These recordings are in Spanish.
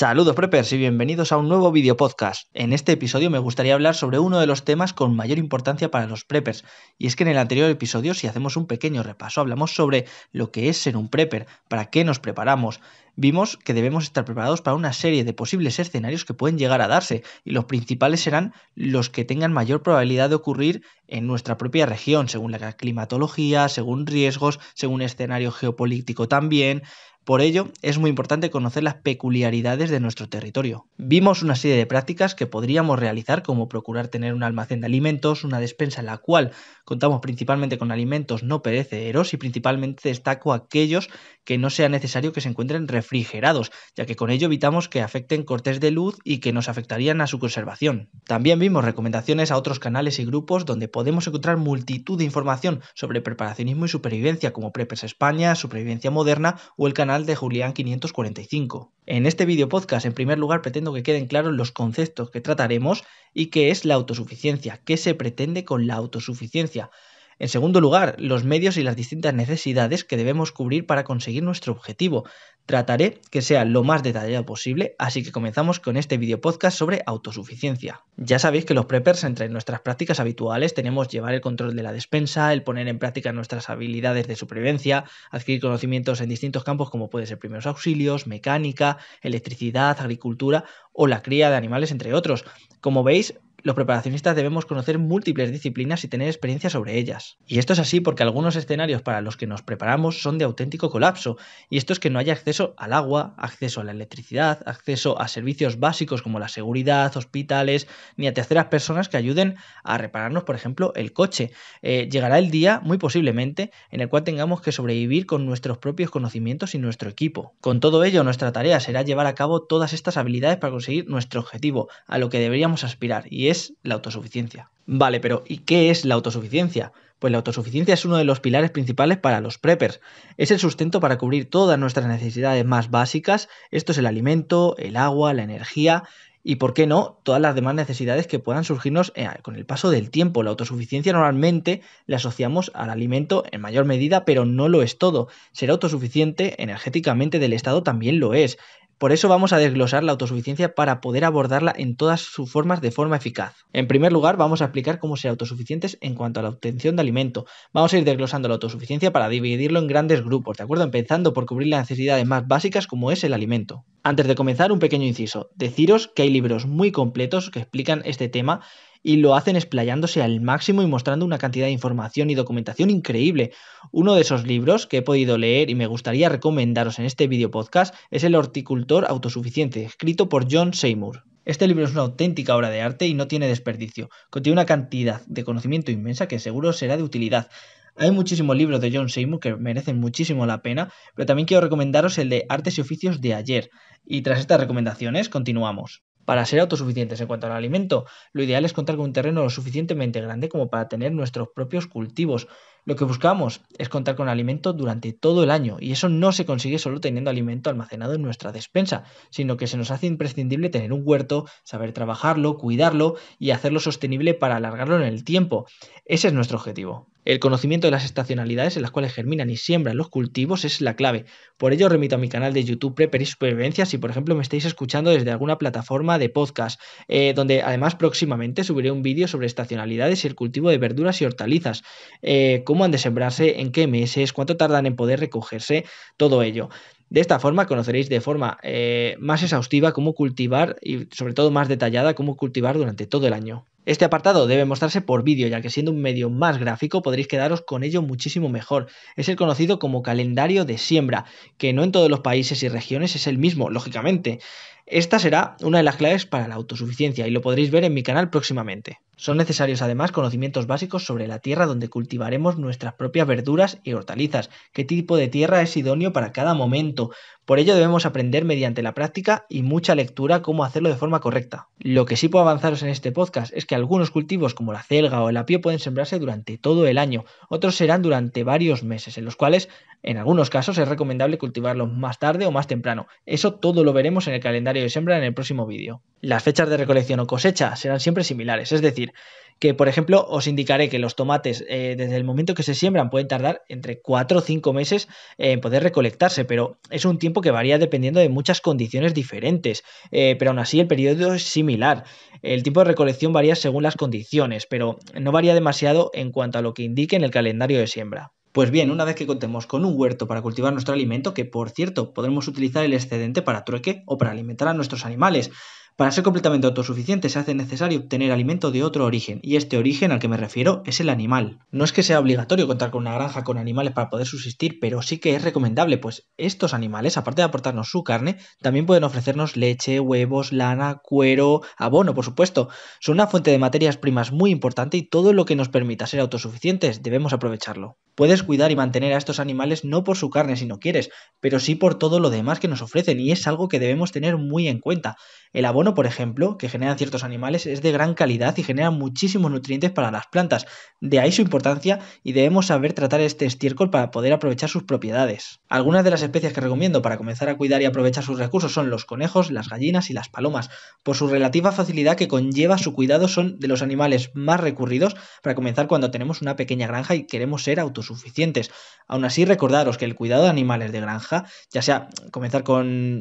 Saludos preppers y bienvenidos a un nuevo video podcast. En este episodio me gustaría hablar sobre uno de los temas con mayor importancia para los preppers, y es que en el anterior episodio, si hacemos un pequeño repaso, hablamos sobre lo que es ser un prepper, para qué nos preparamos. Vimos que debemos estar preparados para una serie de posibles escenarios que pueden llegar a darse, y los principales serán los que tengan mayor probabilidad de ocurrir en nuestra propia región, según la climatología, según riesgos, según escenario geopolítico también, por ello, es muy importante conocer las peculiaridades de nuestro territorio. Vimos una serie de prácticas que podríamos realizar, como procurar tener un almacén de alimentos, una despensa en la cual contamos principalmente con alimentos no perecederos y principalmente destaco aquellos que no sea necesario que se encuentren refrigerados, ya que con ello evitamos que afecten cortes de luz y que nos afectarían a su conservación. También vimos recomendaciones a otros canales y grupos donde podemos encontrar multitud de información sobre preparacionismo y supervivencia, como Preppers España, Supervivencia Moderna o el canal de Julián 545. En este vídeo podcast, en primer lugar, pretendo que queden claros los conceptos que trataremos y qué es la autosuficiencia, qué se pretende con la autosuficiencia. En segundo lugar, los medios y las distintas necesidades que debemos cubrir para conseguir nuestro objetivo, Trataré que sea lo más detallado posible, así que comenzamos con este video podcast sobre autosuficiencia. Ya sabéis que los preppers, entre nuestras prácticas habituales, tenemos llevar el control de la despensa, el poner en práctica nuestras habilidades de supervivencia, adquirir conocimientos en distintos campos como puede ser primeros auxilios, mecánica, electricidad, agricultura o la cría de animales, entre otros. Como veis, los preparacionistas debemos conocer múltiples disciplinas y tener experiencia sobre ellas. Y esto es así porque algunos escenarios para los que nos preparamos son de auténtico colapso, y esto es que no haya acceso al agua, acceso a la electricidad, acceso a servicios básicos como la seguridad, hospitales, ni a terceras personas que ayuden a repararnos, por ejemplo, el coche. Eh, llegará el día, muy posiblemente, en el cual tengamos que sobrevivir con nuestros propios conocimientos y nuestro equipo. Con todo ello, nuestra tarea será llevar a cabo todas estas habilidades para conseguir nuestro objetivo, a lo que deberíamos aspirar, y es la autosuficiencia. Vale, pero ¿y qué es la autosuficiencia? Pues la autosuficiencia es uno de los pilares principales para los preppers. Es el sustento para cubrir todas nuestras necesidades más básicas. Esto es el alimento, el agua, la energía y, por qué no, todas las demás necesidades que puedan surgirnos eh, con el paso del tiempo. La autosuficiencia normalmente la asociamos al alimento en mayor medida, pero no lo es todo. Ser autosuficiente energéticamente del Estado también lo es. Por eso vamos a desglosar la autosuficiencia para poder abordarla en todas sus formas de forma eficaz. En primer lugar, vamos a explicar cómo ser autosuficientes en cuanto a la obtención de alimento. Vamos a ir desglosando la autosuficiencia para dividirlo en grandes grupos, ¿de acuerdo? Empezando por cubrir las necesidades más básicas como es el alimento. Antes de comenzar, un pequeño inciso. Deciros que hay libros muy completos que explican este tema y lo hacen explayándose al máximo y mostrando una cantidad de información y documentación increíble. Uno de esos libros que he podido leer y me gustaría recomendaros en este video podcast es El horticultor autosuficiente, escrito por John Seymour. Este libro es una auténtica obra de arte y no tiene desperdicio. Contiene una cantidad de conocimiento inmensa que seguro será de utilidad. Hay muchísimos libros de John Seymour que merecen muchísimo la pena, pero también quiero recomendaros el de Artes y Oficios de ayer. Y tras estas recomendaciones, continuamos. Para ser autosuficientes en cuanto al alimento, lo ideal es contar con un terreno lo suficientemente grande como para tener nuestros propios cultivos, lo que buscamos es contar con alimento durante todo el año y eso no se consigue solo teniendo alimento almacenado en nuestra despensa, sino que se nos hace imprescindible tener un huerto, saber trabajarlo, cuidarlo y hacerlo sostenible para alargarlo en el tiempo. Ese es nuestro objetivo. El conocimiento de las estacionalidades en las cuales germinan y siembran los cultivos es la clave. Por ello remito a mi canal de YouTube Prepper y Supervivencia si por ejemplo me estáis escuchando desde alguna plataforma de podcast, eh, donde además próximamente subiré un vídeo sobre estacionalidades y el cultivo de verduras y hortalizas. Eh, cómo han de sembrarse, en qué meses, cuánto tardan en poder recogerse, todo ello. De esta forma conoceréis de forma eh, más exhaustiva cómo cultivar y sobre todo más detallada cómo cultivar durante todo el año. Este apartado debe mostrarse por vídeo, ya que siendo un medio más gráfico podréis quedaros con ello muchísimo mejor. Es el conocido como calendario de siembra, que no en todos los países y regiones es el mismo, lógicamente. Esta será una de las claves para la autosuficiencia y lo podréis ver en mi canal próximamente. Son necesarios además conocimientos básicos sobre la tierra donde cultivaremos nuestras propias verduras y hortalizas, qué tipo de tierra es idóneo para cada momento, por ello debemos aprender mediante la práctica y mucha lectura cómo hacerlo de forma correcta. Lo que sí puedo avanzaros en este podcast es que algunos cultivos como la celga o el apio pueden sembrarse durante todo el año, otros serán durante varios meses, en los cuales en algunos casos es recomendable cultivarlos más tarde o más temprano. Eso todo lo veremos en el calendario de sembra en el próximo vídeo. Las fechas de recolección o cosecha serán siempre similares, es decir, que por ejemplo os indicaré que los tomates eh, desde el momento que se siembran pueden tardar entre 4 o 5 meses en poder recolectarse, pero es un tiempo que varía dependiendo de muchas condiciones diferentes, eh, pero aún así el periodo es similar. El tiempo de recolección varía según las condiciones, pero no varía demasiado en cuanto a lo que indique en el calendario de siembra. Pues bien, una vez que contemos con un huerto para cultivar nuestro alimento, que por cierto podremos utilizar el excedente para trueque o para alimentar a nuestros animales, para ser completamente autosuficiente se hace necesario obtener alimento de otro origen, y este origen al que me refiero es el animal. No es que sea obligatorio contar con una granja con animales para poder subsistir, pero sí que es recomendable, pues estos animales, aparte de aportarnos su carne, también pueden ofrecernos leche, huevos, lana, cuero, abono, por supuesto. Son una fuente de materias primas muy importante y todo lo que nos permita ser autosuficientes debemos aprovecharlo. Puedes cuidar y mantener a estos animales no por su carne si no quieres, pero sí por todo lo demás que nos ofrecen y es algo que debemos tener muy en cuenta. El abono por ejemplo, que generan ciertos animales, es de gran calidad y genera muchísimos nutrientes para las plantas. De ahí su importancia y debemos saber tratar este estiércol para poder aprovechar sus propiedades. Algunas de las especies que recomiendo para comenzar a cuidar y aprovechar sus recursos son los conejos, las gallinas y las palomas. Por su relativa facilidad que conlleva su cuidado son de los animales más recurridos para comenzar cuando tenemos una pequeña granja y queremos ser autosuficientes. Aún así, recordaros que el cuidado de animales de granja, ya sea comenzar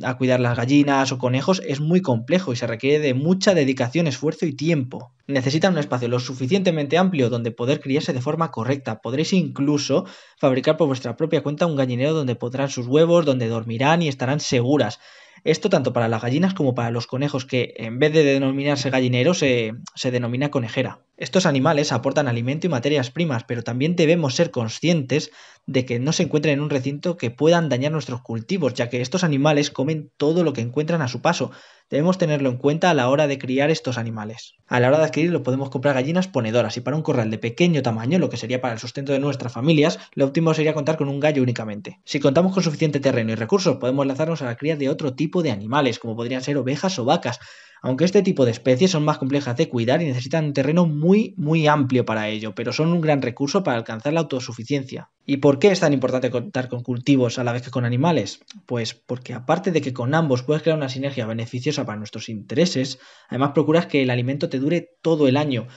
a cuidar las gallinas o conejos, es muy complejo y se requiere de mucha dedicación, esfuerzo y tiempo. Necesitan un espacio lo suficientemente amplio donde poder criarse de forma correcta. Podréis incluso fabricar por vuestra propia cuenta un gallinero donde pondrán sus huevos, donde dormirán y estarán seguras. Esto tanto para las gallinas como para los conejos, que en vez de denominarse gallinero se, se denomina conejera. Estos animales aportan alimento y materias primas, pero también debemos ser conscientes de que no se encuentren en un recinto que puedan dañar nuestros cultivos, ya que estos animales comen todo lo que encuentran a su paso. Debemos tenerlo en cuenta a la hora de criar estos animales. A la hora de adquirirlo podemos comprar gallinas ponedoras y para un corral de pequeño tamaño, lo que sería para el sustento de nuestras familias, lo óptimo sería contar con un gallo únicamente. Si contamos con suficiente terreno y recursos, podemos lanzarnos a la cría de otro tipo de animales, como podrían ser ovejas o vacas, aunque este tipo de especies son más complejas de cuidar y necesitan un terreno muy muy amplio para ello, pero son un gran recurso para alcanzar la autosuficiencia. ¿Y por qué es tan importante contar con cultivos a la vez que con animales? Pues porque aparte de que con ambos puedes crear una sinergia beneficiosa para nuestros intereses, además procuras que el alimento te dure todo el año,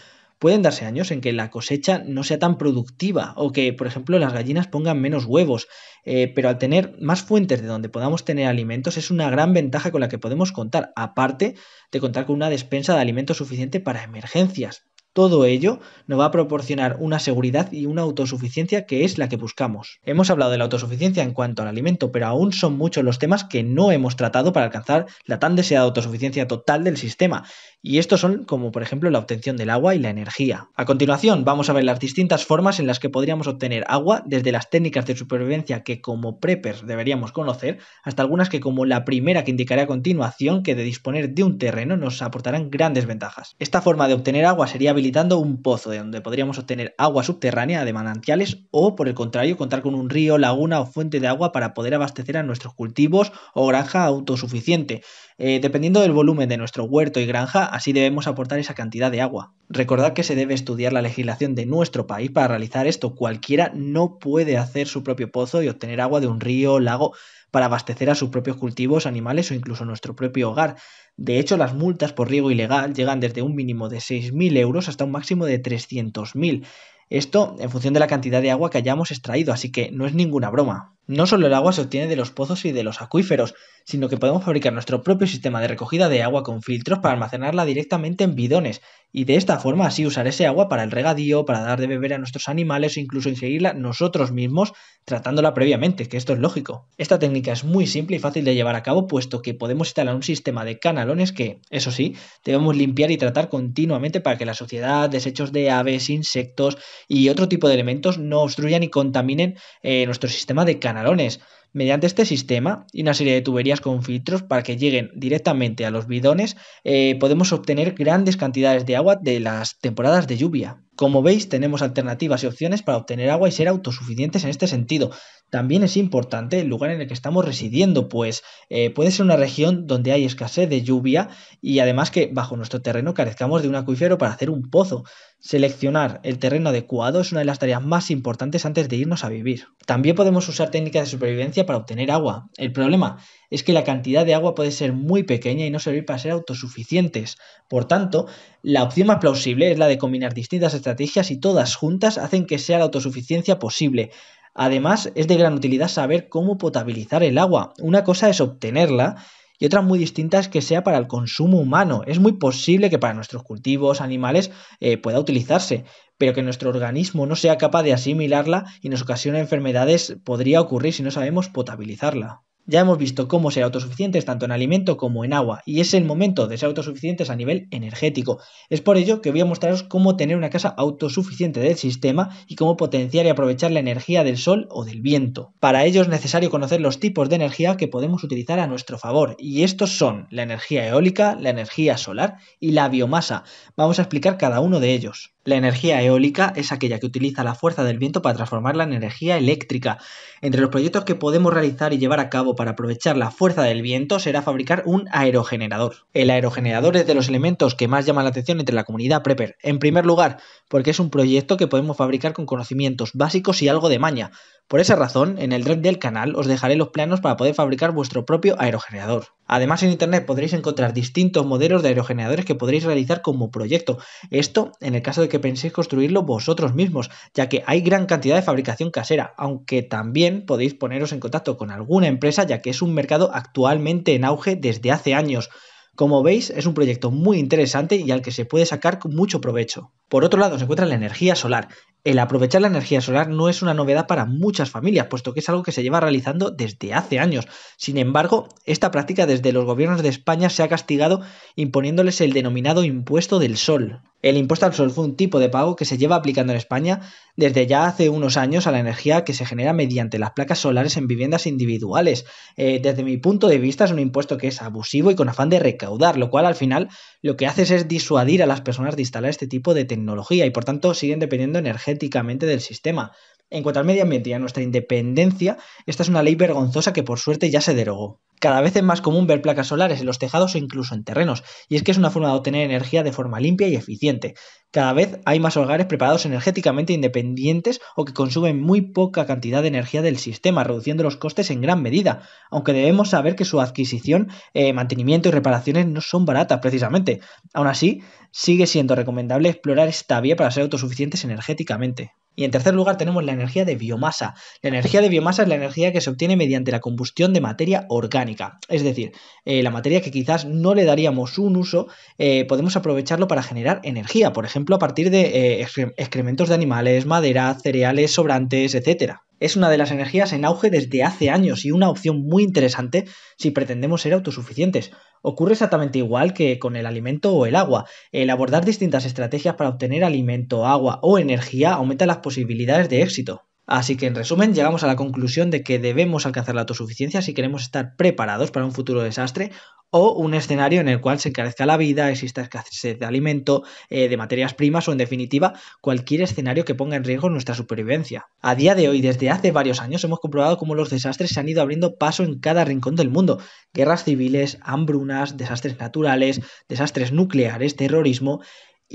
pueden darse años en que la cosecha no sea tan productiva o que, por ejemplo, las gallinas pongan menos huevos, eh, pero al tener más fuentes de donde podamos tener alimentos es una gran ventaja con la que podemos contar, aparte de contar con una despensa de alimentos suficiente para emergencias. Todo ello nos va a proporcionar una seguridad y una autosuficiencia que es la que buscamos. Hemos hablado de la autosuficiencia en cuanto al alimento, pero aún son muchos los temas que no hemos tratado para alcanzar la tan deseada autosuficiencia total del sistema, y estos son como por ejemplo la obtención del agua y la energía. A continuación vamos a ver las distintas formas en las que podríamos obtener agua, desde las técnicas de supervivencia que como preppers deberíamos conocer, hasta algunas que como la primera que indicaré a continuación, que de disponer de un terreno nos aportarán grandes ventajas. Esta forma de obtener agua sería habilitando un pozo de donde podríamos obtener agua subterránea de manantiales o, por el contrario, contar con un río, laguna o fuente de agua para poder abastecer a nuestros cultivos o granja autosuficiente. Eh, dependiendo del volumen de nuestro huerto y granja, así debemos aportar esa cantidad de agua. Recordad que se debe estudiar la legislación de nuestro país para realizar esto. Cualquiera no puede hacer su propio pozo y obtener agua de un río, lago para abastecer a sus propios cultivos, animales o incluso nuestro propio hogar. De hecho, las multas por riego ilegal llegan desde un mínimo de 6.000 euros hasta un máximo de 300.000. Esto en función de la cantidad de agua que hayamos extraído, así que no es ninguna broma. No solo el agua se obtiene de los pozos y de los acuíferos, sino que podemos fabricar nuestro propio sistema de recogida de agua con filtros para almacenarla directamente en bidones, y de esta forma así usar ese agua para el regadío, para dar de beber a nuestros animales o incluso ingerirla nosotros mismos tratándola previamente, que esto es lógico. Esta técnica es muy simple y fácil de llevar a cabo puesto que podemos instalar un sistema de canalones que, eso sí, debemos limpiar y tratar continuamente para que la sociedad, desechos de aves, insectos y otro tipo de elementos no obstruyan y contaminen eh, nuestro sistema de canal. ...carones... Mediante este sistema y una serie de tuberías con filtros para que lleguen directamente a los bidones, eh, podemos obtener grandes cantidades de agua de las temporadas de lluvia. Como veis, tenemos alternativas y opciones para obtener agua y ser autosuficientes en este sentido. También es importante el lugar en el que estamos residiendo, pues eh, puede ser una región donde hay escasez de lluvia y además que bajo nuestro terreno carezcamos de un acuífero para hacer un pozo. Seleccionar el terreno adecuado es una de las tareas más importantes antes de irnos a vivir. También podemos usar técnicas de supervivencia para obtener agua. El problema es que la cantidad de agua puede ser muy pequeña y no servir para ser autosuficientes. Por tanto, la opción más plausible es la de combinar distintas estrategias y todas juntas hacen que sea la autosuficiencia posible. Además, es de gran utilidad saber cómo potabilizar el agua. Una cosa es obtenerla y otra muy distinta es que sea para el consumo humano. Es muy posible que para nuestros cultivos, animales, eh, pueda utilizarse, pero que nuestro organismo no sea capaz de asimilarla y nos ocasiona enfermedades podría ocurrir si no sabemos potabilizarla. Ya hemos visto cómo ser autosuficientes tanto en alimento como en agua, y es el momento de ser autosuficientes a nivel energético. Es por ello que voy a mostraros cómo tener una casa autosuficiente del sistema y cómo potenciar y aprovechar la energía del sol o del viento. Para ello es necesario conocer los tipos de energía que podemos utilizar a nuestro favor, y estos son la energía eólica, la energía solar y la biomasa. Vamos a explicar cada uno de ellos. La energía eólica es aquella que utiliza la fuerza del viento para transformarla en energía eléctrica. Entre los proyectos que podemos realizar y llevar a cabo para aprovechar la fuerza del viento será fabricar un aerogenerador. El aerogenerador es de los elementos que más llama la atención entre la comunidad prepper. En primer lugar, porque es un proyecto que podemos fabricar con conocimientos básicos y algo de maña. Por esa razón, en el red del canal os dejaré los planos para poder fabricar vuestro propio aerogenerador. Además, en Internet podréis encontrar distintos modelos de aerogeneradores que podréis realizar como proyecto. Esto en el caso de que penséis construirlo vosotros mismos, ya que hay gran cantidad de fabricación casera, aunque también podéis poneros en contacto con alguna empresa, ya que es un mercado actualmente en auge desde hace años. Como veis, es un proyecto muy interesante y al que se puede sacar mucho provecho. Por otro lado, se encuentra la energía solar. El aprovechar la energía solar no es una novedad para muchas familias, puesto que es algo que se lleva realizando desde hace años. Sin embargo, esta práctica desde los gobiernos de España se ha castigado imponiéndoles el denominado impuesto del sol, el impuesto al sol fue un tipo de pago que se lleva aplicando en España desde ya hace unos años a la energía que se genera mediante las placas solares en viviendas individuales. Eh, desde mi punto de vista es un impuesto que es abusivo y con afán de recaudar, lo cual al final lo que haces es disuadir a las personas de instalar este tipo de tecnología y por tanto siguen dependiendo energéticamente del sistema. En cuanto al medio ambiente y a nuestra independencia, esta es una ley vergonzosa que por suerte ya se derogó. Cada vez es más común ver placas solares en los tejados o incluso en terrenos, y es que es una forma de obtener energía de forma limpia y eficiente. Cada vez hay más hogares preparados energéticamente independientes o que consumen muy poca cantidad de energía del sistema, reduciendo los costes en gran medida, aunque debemos saber que su adquisición, eh, mantenimiento y reparaciones no son baratas precisamente. Aún así, sigue siendo recomendable explorar esta vía para ser autosuficientes energéticamente. Y en tercer lugar tenemos la energía de biomasa. La energía de biomasa es la energía que se obtiene mediante la combustión de materia orgánica. Es decir, eh, la materia que quizás no le daríamos un uso, eh, podemos aprovecharlo para generar energía, por ejemplo, a partir de eh, excrementos de animales, madera, cereales sobrantes, etc es una de las energías en auge desde hace años y una opción muy interesante si pretendemos ser autosuficientes. Ocurre exactamente igual que con el alimento o el agua. El abordar distintas estrategias para obtener alimento, agua o energía aumenta las posibilidades de éxito. Así que en resumen, llegamos a la conclusión de que debemos alcanzar la autosuficiencia si queremos estar preparados para un futuro desastre o un escenario en el cual se encarezca la vida, exista escasez de alimento, eh, de materias primas o en definitiva cualquier escenario que ponga en riesgo nuestra supervivencia. A día de hoy, desde hace varios años, hemos comprobado cómo los desastres se han ido abriendo paso en cada rincón del mundo. Guerras civiles, hambrunas, desastres naturales, desastres nucleares, terrorismo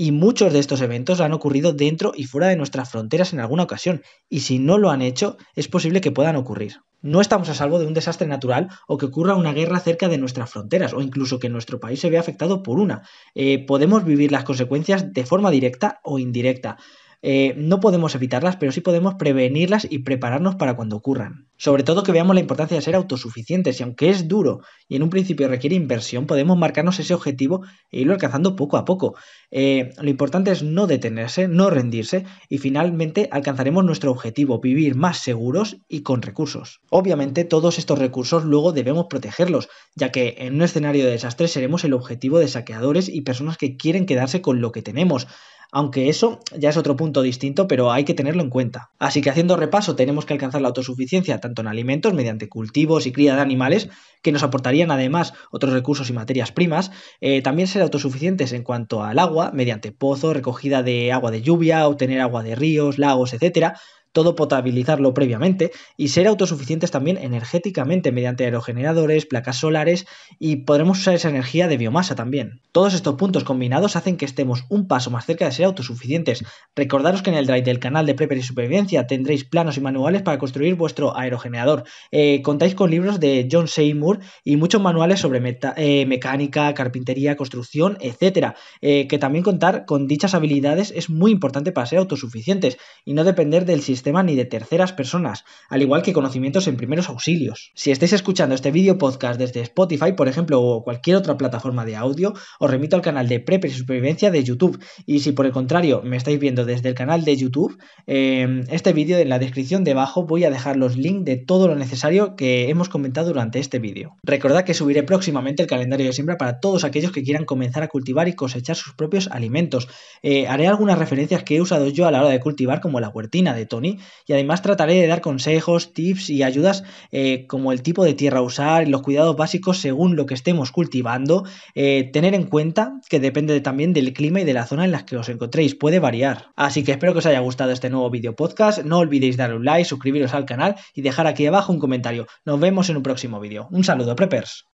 y muchos de estos eventos han ocurrido dentro y fuera de nuestras fronteras en alguna ocasión, y si no lo han hecho, es posible que puedan ocurrir. No estamos a salvo de un desastre natural o que ocurra una guerra cerca de nuestras fronteras, o incluso que nuestro país se vea afectado por una. Eh, podemos vivir las consecuencias de forma directa o indirecta. Eh, no podemos evitarlas, pero sí podemos prevenirlas y prepararnos para cuando ocurran. Sobre todo que veamos la importancia de ser autosuficientes y aunque es duro y en un principio requiere inversión, podemos marcarnos ese objetivo e irlo alcanzando poco a poco. Eh, lo importante es no detenerse, no rendirse y finalmente alcanzaremos nuestro objetivo, vivir más seguros y con recursos. Obviamente todos estos recursos luego debemos protegerlos, ya que en un escenario de desastre seremos el objetivo de saqueadores y personas que quieren quedarse con lo que tenemos aunque eso ya es otro punto distinto, pero hay que tenerlo en cuenta. Así que haciendo repaso, tenemos que alcanzar la autosuficiencia tanto en alimentos, mediante cultivos y cría de animales, que nos aportarían además otros recursos y materias primas, eh, también ser autosuficientes en cuanto al agua, mediante pozos, recogida de agua de lluvia, obtener agua de ríos, lagos, etcétera, todo potabilizarlo previamente y ser autosuficientes también energéticamente mediante aerogeneradores, placas solares y podremos usar esa energía de biomasa también. Todos estos puntos combinados hacen que estemos un paso más cerca de ser autosuficientes. Recordaros que en el drive del canal de Prepper y Supervivencia tendréis planos y manuales para construir vuestro aerogenerador. Eh, contáis con libros de John Seymour y muchos manuales sobre eh, mecánica, carpintería, construcción, etcétera, eh, que también contar con dichas habilidades es muy importante para ser autosuficientes y no depender del sistema sistema ni de terceras personas, al igual que conocimientos en primeros auxilios. Si estáis escuchando este vídeo podcast desde Spotify, por ejemplo, o cualquier otra plataforma de audio, os remito al canal de Prep y Supervivencia de YouTube. Y si por el contrario me estáis viendo desde el canal de YouTube, em, este vídeo en la descripción debajo voy a dejar los links de todo lo necesario que hemos comentado durante este vídeo. Recordad que subiré próximamente el calendario de siembra para todos aquellos que quieran comenzar a cultivar y cosechar sus propios alimentos. Eh, haré algunas referencias que he usado yo a la hora de cultivar, como la huertina de Tony y además trataré de dar consejos, tips y ayudas eh, como el tipo de tierra a usar los cuidados básicos según lo que estemos cultivando. Eh, tener en cuenta que depende también del clima y de la zona en la que os encontréis, puede variar. Así que espero que os haya gustado este nuevo vídeo podcast, no olvidéis darle un like, suscribiros al canal y dejar aquí abajo un comentario. Nos vemos en un próximo vídeo. Un saludo, preppers.